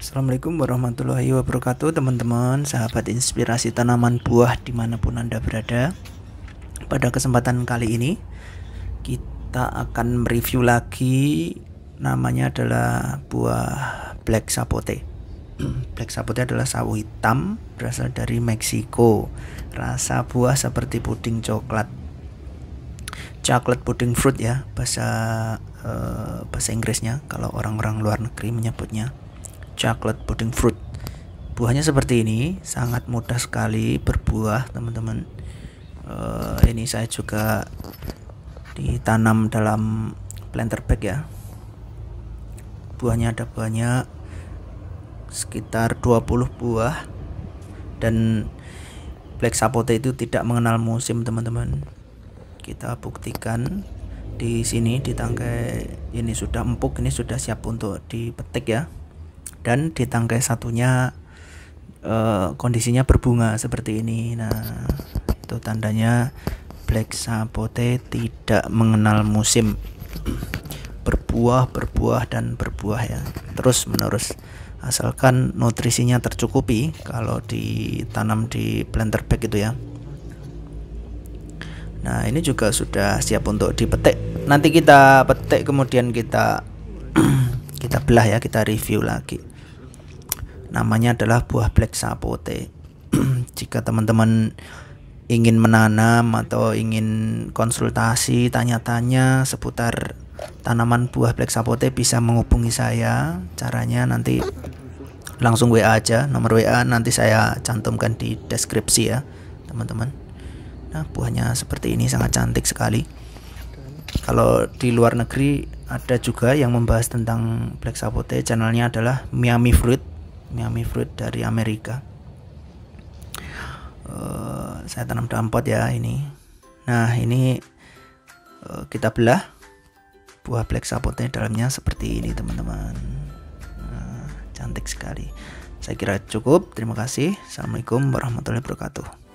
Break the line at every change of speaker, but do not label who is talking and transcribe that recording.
Assalamualaikum warahmatullahi wabarakatuh teman-teman sahabat inspirasi tanaman buah dimanapun anda berada pada kesempatan kali ini kita akan mereview lagi namanya adalah buah black sapote black sapote adalah sawo hitam berasal dari Meksiko rasa buah seperti puding coklat coklat puding fruit ya bahasa uh, bahasa Inggrisnya kalau orang-orang luar negeri menyebutnya chocolate pudding fruit. Buahnya seperti ini, sangat mudah sekali berbuah, teman-teman. Uh, ini saya juga ditanam dalam planter bag ya. Buahnya ada banyak sekitar 20 buah dan black sapote itu tidak mengenal musim, teman-teman. Kita buktikan di sini di tangkai ini sudah empuk ini sudah siap untuk dipetik ya dan di tangkai satunya e, kondisinya berbunga seperti ini nah itu tandanya black sapote tidak mengenal musim berbuah berbuah dan berbuah ya terus menerus asalkan nutrisinya tercukupi kalau ditanam di planter bag itu ya Nah ini juga sudah siap untuk dipetik Nanti kita petik kemudian kita kita belah ya kita review lagi namanya adalah buah black sapote jika teman-teman ingin menanam atau ingin konsultasi tanya-tanya seputar tanaman buah black sapote bisa menghubungi saya caranya nanti langsung WA aja nomor WA nanti saya cantumkan di deskripsi ya teman-teman nah buahnya seperti ini sangat cantik sekali kalau di luar negeri ada juga yang membahas tentang black sapote channelnya adalah Miami Fruit Miami Fruit dari Amerika uh, saya tanam dalam pot ya ini nah ini uh, kita belah buah black sapote dalamnya seperti ini teman-teman nah, cantik sekali saya kira cukup terima kasih assalamualaikum warahmatullahi wabarakatuh